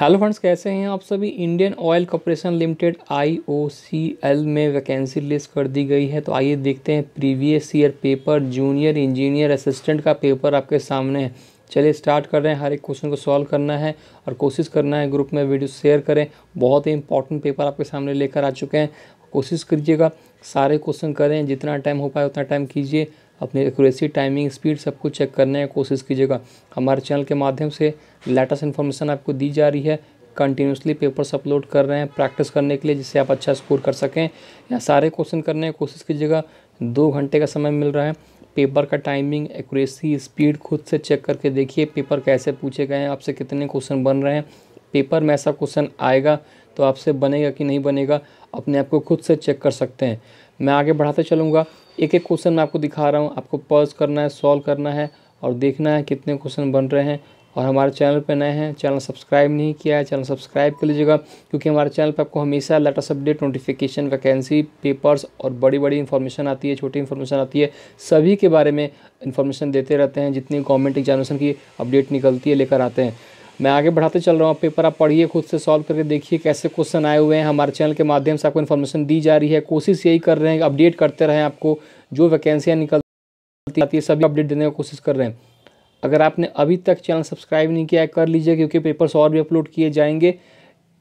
hello friends कैसे हैं आप सभी Indian Oil Corporation Limited IOCL में वैकेंसी लिस्ट कर दी गई है तो आइए देखते हैं previous year paper junior engineer assistant का पेपर आपके सामने है चलिए स्टार्ट कर रहे हैं हर एक क्वेश्चन को सॉल्व करना है और कोशिश करना है ग्रुप में वीडियो शेयर करें बहुत ही इंपॉर्टेंट पेपर आपके सामने लेकर आ चुके हैं कोशिश कीजिएगा सारे क्वेश्चन करें जितना टाइम हो पाए उतना टाइम कीजिए अपनी एक्यूरेसी टाइमिंग स्पीड सब कुछ चेक करने की कोशिश कीजिएगा हमारे चैनल के माध्यम से लेटेस्ट इन्फॉर्मेशन आपको दी जा रही है कंटिन्यूसली पेपर्स अपलोड कर रहे हैं प्रैक्टिस करने के लिए जिससे आप अच्छा स्कोर कर सकें या सारे क्वेश्चन करने की कोशिश कीजिएगा दो घंटे का समय मिल रहा है पेपर का टाइमिंग एक्यूरेसी स्पीड खुद से चेक करके देखिए पेपर कैसे पूछे गए हैं आपसे कितने क्वेश्चन बन रहे हैं पेपर में ऐसा क्वेश्चन आएगा तो आपसे बनेगा कि नहीं बनेगा अपने आप को खुद से चेक कर सकते हैं मैं आगे बढ़ाते चलूँगा एक एक क्वेश्चन मैं आपको दिखा रहा हूँ आपको पॉज करना है सॉल्व करना है और देखना है कितने क्वेश्चन बन रहे हैं और हमारे चैनल पर नए हैं चैनल सब्सक्राइब नहीं किया है चैनल सब्सक्राइब कर लीजिएगा क्योंकि हमारे चैनल पर आपको हमेशा latest update notification vacancy papers और बड़ी बड़ी इन्फॉर्मेशन आती है छोटी इन्फॉर्मेशन आती है सभी के बारे में इन्फॉर्मेशन देते रहते हैं जितनी गवर्नमेंट एग्जामिनेशन की अपडेट निकलती है लेकर आते हैं मैं आगे बढ़ाते चल रहा हूँ पेपर आप पढ़िए खुद से सॉल्व करके देखिए कैसे क्वेश्चन आए हुए हैं हमारे चैनल के माध्यम से आपको इन्फॉर्मेशन दी जा रही है कोशिश यही कर रहे हैं अपडेट करते रहें आपको जो वैकेंसियाँ निकलती आती है सभी अपडेट देने की कोशिश कर रहे हैं अगर आपने अभी तक चैनल सब्सक्राइब नहीं किया है कर लीजिए क्योंकि पेपर्स और भी अपलोड किए जाएंगे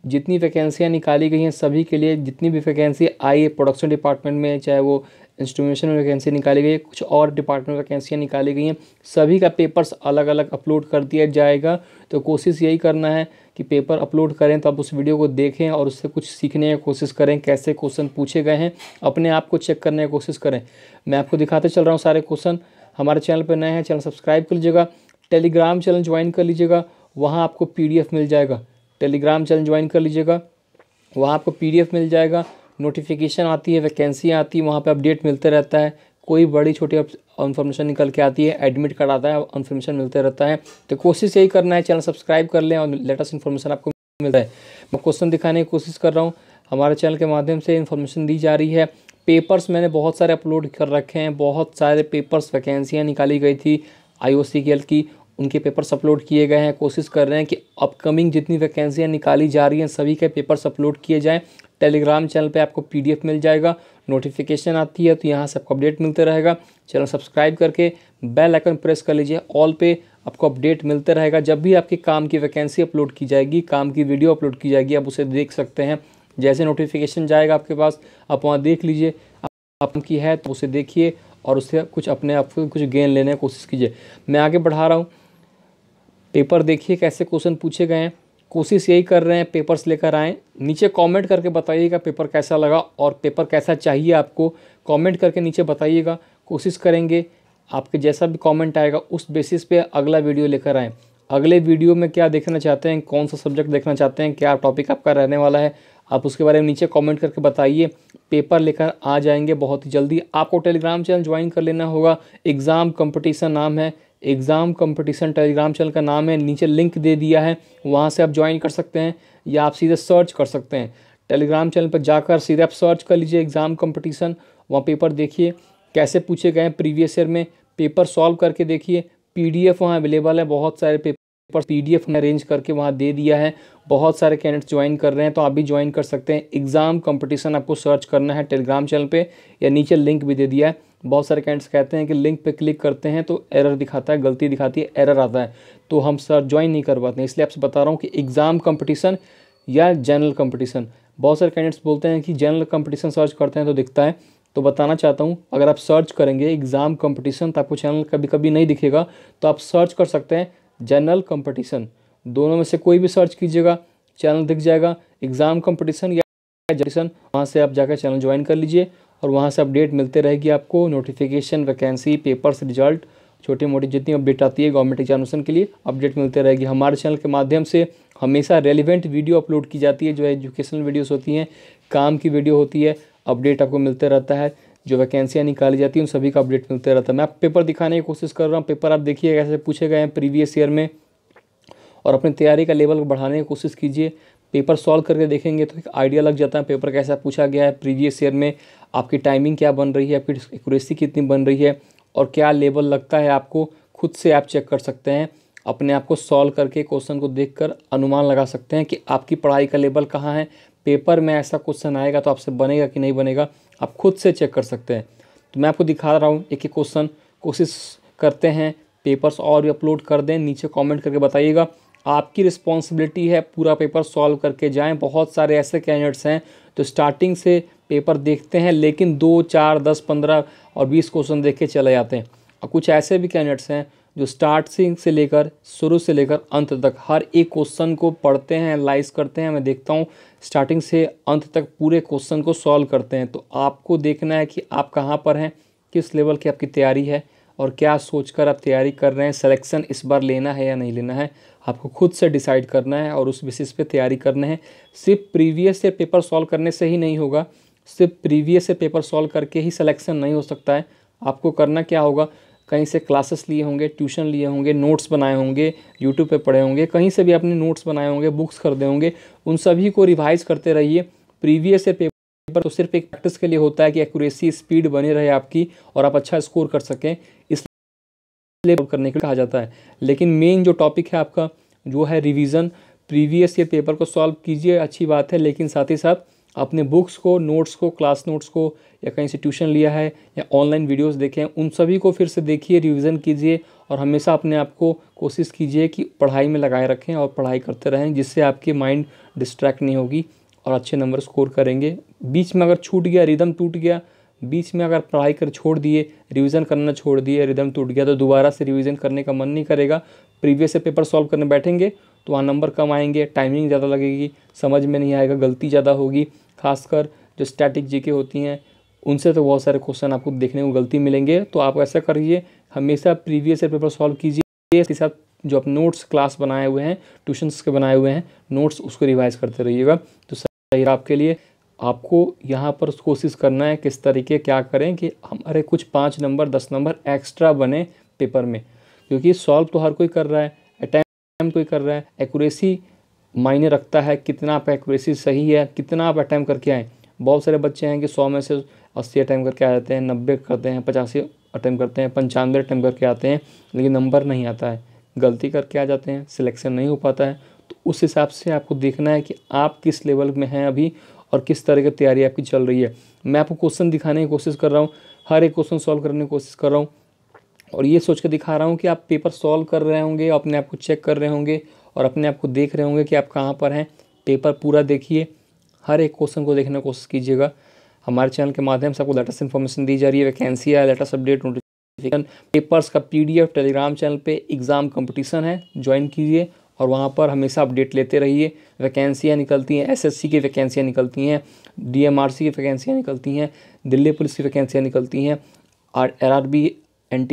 जितनी वैकेंसियाँ निकाली गई हैं सभी के लिए जितनी भी वैकेंसी आई है प्रोडक्शन डिपार्टमेंट में चाहे वो इंस्ट्रूमेशन में वैकेंसी निकाली गई है कुछ और डिपार्टमेंट में वैकेंसियाँ निकाली गई हैं सभी का पेपर्स अलग अलग अपलोड कर दिया जाएगा तो कोशिश यही करना है कि पेपर अपलोड करें तो आप उस वीडियो को देखें और उससे कुछ सीखने की कोशिश करें कैसे क्वेश्चन पूछे गए हैं अपने आप को चेक करने की कोशिश करें मैं आपको दिखाते चल रहा हूँ सारे क्वेश्चन हमारे चैनल पर नए हैं चैनल सब्सक्राइब कर लीजिएगा टेलीग्राम चैनल ज्वाइन कर लीजिएगा वहाँ आपको पी मिल जाएगा टेलीग्राम चैनल ज्वाइन कर लीजिएगा वहाँ आपको पी मिल जाएगा नोटिफिकेशन आती है वैकेंसी आती है वहाँ पर अपडेट मिलते रहता है कोई बड़ी छोटी इन्फॉर्मेशन निकल के आती है एडमिट कार्ड आता है इन्फॉर्मेशन मिलते रहता है तो कोशिश यही करना है चैनल सब्सक्राइब कर लें और लेटेस्ट इन्फॉर्मेशन आपको मिलता है मैं क्वेश्चन दिखाने की कोशिश कर रहा हूँ हमारे चैनल के माध्यम से इन्फॉर्मेशन दी जा रही है पेपर्स मैंने बहुत सारे अपलोड कर रखे हैं बहुत सारे पेपर्स वैकेंसियाँ निकाली गई थी आई ओ सी की उनके पेपर्स अपलोड किए गए हैं कोशिश कर रहे हैं कि अपकमिंग जितनी वैकेंसियाँ निकाली जा रही हैं सभी के पेपर्स अपलोड किए जाएँ टेलीग्राम चैनल पे आपको पीडीएफ मिल जाएगा नोटिफिकेशन आती है तो यहाँ से आपको अपडेट मिलता रहेगा चैनल सब्सक्राइब करके बेल आइकन प्रेस कर लीजिए ऑल पे आपको अपडेट मिलते रहेगा जब भी आपके काम की वैकेंसी अपलोड की जाएगी काम की वीडियो अपलोड की जाएगी आप उसे देख सकते हैं जैसे नोटिफिकेशन जाएगा आपके पास आप वहाँ देख लीजिए आपकी है तो उसे देखिए और उससे कुछ अपने आप को कुछ गेन लेने की कोशिश कीजिए मैं आगे बढ़ा रहा हूँ पेपर देखिए कैसे क्वेश्चन पूछे गए हैं कोशिश यही कर रहे हैं पेपर्स लेकर आएँ नीचे कमेंट करके बताइएगा पेपर कैसा लगा और पेपर कैसा चाहिए आपको कमेंट करके नीचे बताइएगा कोशिश करेंगे आपके जैसा भी कमेंट आएगा उस बेसिस पे अगला वीडियो लेकर आएँ अगले वीडियो में क्या देखना चाहते हैं कौन सा सब्जेक्ट देखना चाहते हैं क्या टॉपिक आपका रहने वाला है आप उसके बारे में नीचे कॉमेंट करके बताइए पेपर लेकर आ जाएंगे बहुत ही जल्दी आपको टेलीग्राम चैनल ज्वाइन कर लेना होगा एग्ज़ाम कंपटीशन नाम है एग्ज़ाम कंपटीशन टेलीग्राम चैनल का नाम है नीचे लिंक दे दिया है वहाँ से आप ज्वाइन कर सकते हैं या आप सीधे सर्च कर सकते हैं टेलीग्राम चैनल पर जाकर सीधे आप सर्च कर लीजिए एग्ज़ाम कंपटीशन वहाँ पेपर देखिए कैसे पूछे गए हैं प्रीवियस ईयर में पेपर सॉल्व करके देखिए पीडीएफ वहाँ अवेलेबल है बहुत सारे पेपर पर पीडीएफ डी अरेंज करके वहाँ दे दिया है बहुत सारे कैंडिडेट्स ज्वाइन कर रहे हैं तो आप भी ज्वाइन कर सकते हैं एग्ज़ाम कंपटीशन आपको सर्च करना है टेलीग्राम चैनल पे या नीचे लिंक भी दे दिया है बहुत सारे कैंडिडेट्स कहते हैं कि लिंक पे क्लिक करते हैं तो एरर दिखाता है गलती दिखाती है एरर आता है तो हम सर ज्वाइन नहीं कर पाते इसलिए आपसे बता रहा हूँ कि एग्ज़ाम कंपटीशन या जनरल कंपटीशन बहुत सारे कैंडिडेट्स बोलते हैं कि जनरल कंपटीशन सर्च करते हैं तो दिखता है तो बताना चाहता हूँ अगर आप सर्च करेंगे एग्ज़ाम कंपटीशन तो आपको चैनल कभी कभी नहीं दिखेगा तो आप सर्च कर सकते हैं जनरल कंपटीशन दोनों में से कोई भी सर्च कीजिएगा चैनल दिख जाएगा एग्ज़ाम कंपटीशन या कंपटीशन वहाँ से आप जाकर चैनल ज्वाइन कर लीजिए और वहाँ से अपडेट मिलते रहेगी आपको नोटिफिकेशन वैकेंसी पेपर्स रिजल्ट छोटी मोटी जितनी अपडेट आती है गवर्नमेंट एग्जामिनेशन के लिए अपडेट मिलते रहेगी हमारे चैनल के माध्यम से हमेशा रेलिवेंट वीडियो अपलोड की जाती है जो एजुकेशनल वीडियोस होती हैं काम की वीडियो होती है अपडेट आपको मिलते रहता है जो वैकेंसियाँ निकाली जाती हैं उन सभी का अपडेट मिलते रहता है मैं आप पेपर दिखाने की कोशिश कर रहा हूँ पेपर आप देखिए कैसे पूछे गए हैं प्रीवियस ईयर में और अपनी तैयारी का लेवल बढ़ाने की कोशिश कीजिए पेपर सॉल्व करके देखेंगे तो एक आइडिया लग जाता है पेपर कैसा पूछा गया है प्रीवियस ईयर में आपकी टाइमिंग क्या बन रही है आपकी एक्यूरेसी कितनी बन रही है और क्या लेवल लगता है आपको खुद से आप चेक कर सकते हैं अपने आप को सॉल्व करके क्वेश्चन को देखकर अनुमान लगा सकते हैं कि आपकी पढ़ाई का लेवल कहाँ है पेपर में ऐसा क्वेश्चन आएगा तो आपसे बनेगा कि नहीं बनेगा आप खुद से चेक कर सकते हैं तो मैं आपको दिखा रहा हूँ एक एक क्वेश्चन कोशिश करते हैं पेपर्स और भी अपलोड कर दें नीचे कमेंट करके बताइएगा आपकी रिस्पॉन्सिबिलिटी है पूरा पेपर सॉल्व करके जाएं बहुत सारे ऐसे कैंडिडेट्स हैं तो स्टार्टिंग से पेपर देखते हैं लेकिन दो चार दस पंद्रह और बीस क्वेश्चन देख के चले जाते हैं और कुछ ऐसे भी कैंडिडेट्स हैं जो स्टार्टिंग से लेकर शुरू से लेकर अंत तक हर एक क्वेश्चन को पढ़ते हैं एनालाइज करते हैं मैं देखता हूँ स्टार्टिंग से अंत तक पूरे क्वेश्चन को सॉल्व करते हैं तो आपको देखना है कि आप कहाँ पर हैं किस लेवल की आपकी तैयारी है और क्या सोचकर आप तैयारी कर रहे हैं सिलेक्शन इस बार लेना है या नहीं लेना है आपको खुद से डिसाइड करना है और उस बेसिस पे तैयारी करना है सिर्फ प्रीवियस से पेपर सॉल्व करने से ही नहीं होगा सिर्फ प्रीवियस से पेपर सॉल्व करके ही सिलेक्शन नहीं हो सकता है आपको करना क्या होगा कहीं से क्लासेस लिए होंगे ट्यूशन लिए होंगे नोट्स बनाए होंगे यूट्यूब पे पढ़े होंगे कहीं से भी आपने नोट्स बनाए होंगे बुक्स खरीदे होंगे उन सभी को रिवाइज करते रहिए प्रीवियस ईयर पेपर पेपर तो सिर्फ एक प्रैक्टिस के लिए होता है कि एक्यूरेसी स्पीड बनी रहे आपकी और आप अच्छा स्कोर कर सकें इसलिए करने के लिए कहा जाता है लेकिन मेन जो टॉपिक है आपका जो है रिविज़न प्रीवियस ईयर पेपर को सॉल्व कीजिए अच्छी बात है लेकिन साथ ही साथ आपने बुक्स को नोट्स को क्लास नोट्स को या कहीं से ट्यूशन लिया है या ऑनलाइन वीडियोस देखे हैं उन सभी को फिर से देखिए रिवीजन कीजिए और हमेशा अपने आप को कोशिश कीजिए कि पढ़ाई में लगाए रखें और पढ़ाई करते रहें जिससे आपके माइंड डिस्ट्रैक्ट नहीं होगी और अच्छे नंबर स्कोर करेंगे बीच में अगर छूट गया रिदम टूट गया बीच में अगर पढ़ाई कर छोड़ दिए रिवीजन करना छोड़ दिए रिदम टूट गया तो दोबारा से रिवीजन करने का मन नहीं करेगा प्रीवियस पेपर सॉल्व करने बैठेंगे तो वहाँ नंबर कम आएंगे टाइमिंग ज़्यादा लगेगी समझ में नहीं आएगा गलती ज़्यादा होगी खासकर जो स्टैटिक जीके होती हैं उनसे तो बहुत सारे क्वेश्चन आपको देखने को गलती मिलेंगे तो आप ऐसा करिए हमेशा प्रीवियस ईयर पेपर सॉल्व कीजिए इसके साथ जो आप नोट्स क्लास बनाए हुए हैं ट्यूशन्स के बनाए हुए हैं नोट्स उसको रिवाइज करते रहिएगा तो सही आपके लिए आपको यहाँ पर कोशिश करना है किस तरीके क्या करें कि हमारे कुछ पाँच नंबर दस नंबर एक्स्ट्रा बने पेपर में क्योंकि सॉल्व तो हर कोई कर रहा है टाइम कोई कर रहा है एक्यूरेसी मायने रखता है कितना आप एक्यूरेसी सही है कितना आप अटैम्प करके आएँ बहुत सारे बच्चे हैं कि सौ में से अस्सी अटैम्प करके आ जाते हैं नब्बे करते हैं पचासी अटैम्प करते हैं पंचानवे अटैम्प करके आते हैं लेकिन नंबर नहीं आता है गलती करके आ जाते हैं सिलेक्शन नहीं हो पाता है तो उस हिसाब से आपको देखना है कि आप किस लेवल में हैं अभी और किस तरह की तैयारी आपकी चल रही है मैं आपको क्वेश्चन दिखाने की कोशिश कर रहा हूँ हर एक क्वेश्चन सॉल्व करने की कोशिश कर रहा हूँ और ये सोच के दिखा रहा हूँ कि आप पेपर सॉल्व कर रहे होंगे अपने आप को चेक कर रहे होंगे और अपने आप को देख रहे होंगे कि आप कहाँ पर हैं पेपर पूरा देखिए हर एक क्वेश्चन को देखने की कोशिश कीजिएगा हमारे चैनल के माध्यम से आपको लेटेस्ट इन्फॉर्मेशन दी जा रही है वैकेंसी है लेटेस्ट अपडेट नोटिफिकेशन पेपर्स का पीडीएफ टेलीग्राम चैनल पे एग्ज़ाम कंपटीशन है ज्वाइन कीजिए और वहाँ पर हमेशा अपडेट लेते रहिए वैकेंसियाँ निकलती हैं एसएससी की वैकेंसियाँ निकलती हैं डीएमआरसी की वैकेंसियाँ निकलती हैं दिल्ली पुलिस की वैकेंसियाँ निकलती हैं आर आर एन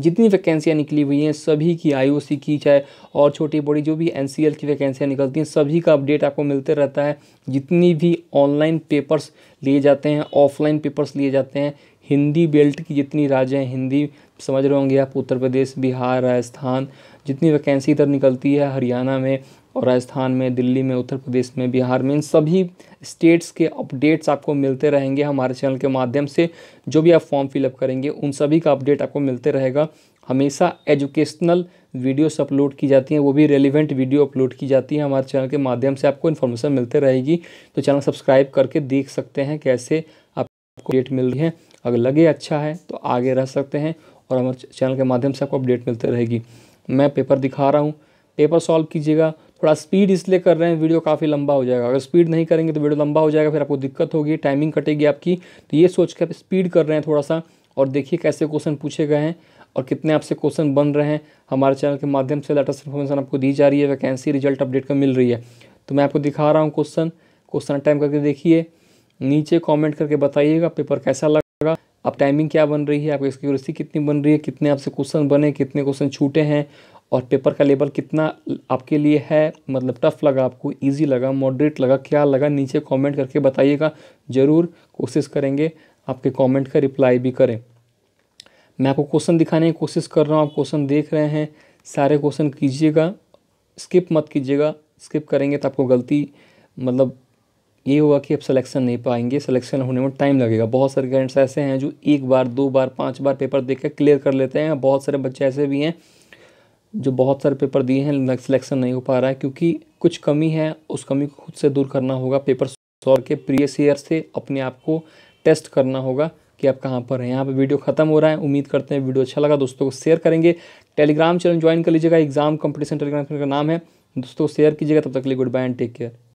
जितनी वैकेंसियाँ निकली हुई हैं सभी की आई की चाहे और छोटी बड़ी जो भी एन की वैकेंसियाँ निकलती हैं सभी का अपडेट आपको मिलते रहता है जितनी भी ऑनलाइन पेपर्स लिए जाते हैं ऑफलाइन पेपर्स लिए जाते हैं हिंदी बेल्ट की जितनी राज्य हैं हिंदी समझ रहे होंगे आप उत्तर प्रदेश बिहार राजस्थान जितनी वैकेंसी इधर निकलती है हरियाणा में और राजस्थान में दिल्ली में उत्तर प्रदेश में बिहार में इन सभी स्टेट्स के अपडेट्स आपको मिलते रहेंगे हमारे चैनल के माध्यम से जो भी आप फॉर्म फिलअप करेंगे उन सभी का अपडेट आपको मिलते रहेगा हमेशा एजुकेशनल वीडियोस अपलोड की जाती हैं वो भी रेलिवेंट वीडियो अपलोड की जाती है हमारे चैनल के माध्यम से आपको इन्फॉर्मेशन मिलते रहेगी तो चैनल सब्सक्राइब करके देख सकते हैं कैसे आपको अपडेट मिल रही है अगर लगे अच्छा है तो आगे रह सकते हैं और हमारे चैनल के माध्यम से आपको अपडेट मिलते रहेगी मैं पेपर दिखा रहा हूँ पेपर सॉल्व कीजिएगा थोड़ा स्पीड इसलिए कर रहे हैं वीडियो काफ़ी लंबा हो जाएगा अगर स्पीड नहीं करेंगे तो वीडियो लंबा हो जाएगा फिर आपको दिक्कत होगी टाइमिंग कटेगी आपकी तो ये सोच के आप स्पीड कर रहे हैं थोड़ा सा और देखिए कैसे क्वेश्चन पूछे गए हैं और कितने आपसे क्वेश्चन बन रहे हैं हमारे चैनल के माध्यम से लेटेस्ट इन्फॉर्मेशन आपको दी जा रही है वैकेंसी रिजल्ट अपडेट का मिल रही है तो मैं आपको दिखा रहा हूँ क्वेश्चन क्वेश्चन अटैम्प करके देखिए नीचे कमेंट करके बताइएगा पेपर कैसा लगा अब टाइमिंग क्या बन रही है आपकी एक्यूरेसी कितनी बन रही है कितने आपसे क्वेश्चन बने कितने क्वेश्चन छूटे हैं और पेपर का लेवल कितना आपके लिए है मतलब टफ लगा आपको इजी लगा मॉडरेट लगा क्या लगा नीचे कमेंट करके बताइएगा ज़रूर कोशिश करेंगे आपके कमेंट का रिप्लाई भी करें मैं आपको क्वेश्चन दिखाने की कोशिश कर रहा हूँ आप क्वेश्चन देख रहे हैं सारे क्वेश्चन कीजिएगा स्किप मत कीजिएगा स्किप करेंगे तो आपको गलती मतलब ये होगा कि अब सिलेक्शन नहीं पाएंगे सिलेक्शन होने में टाइम लगेगा बहुत सारे कैंडिडेट्स ऐसे हैं जो एक बार दो बार पाँच बार पेपर देख कर क्लियर कर लेते हैं बहुत सारे बच्चे ऐसे भी हैं जो बहुत सारे पेपर दिए हैं सिलेक्शन नहीं हो पा रहा है क्योंकि कुछ कमी है उस कमी को खुद से दूर करना होगा पेपर सॉल्व के प्रीवियस ईयर से अपने आप को टेस्ट करना होगा कि आप कहाँ पर हैं यहाँ पर वीडियो ख़त्म हो रहा है उम्मीद करते हैं वीडियो अच्छा लगा दोस्तों को शेयर करेंगे टेलीग्राम चैनल ज्वाइन कर लीजिएगा एग्जाम कंपटीशन टेलीग्राम चैनल का नाम है दोस्तों शेयर कीजिएगा तब तक के लिए goodbye and take care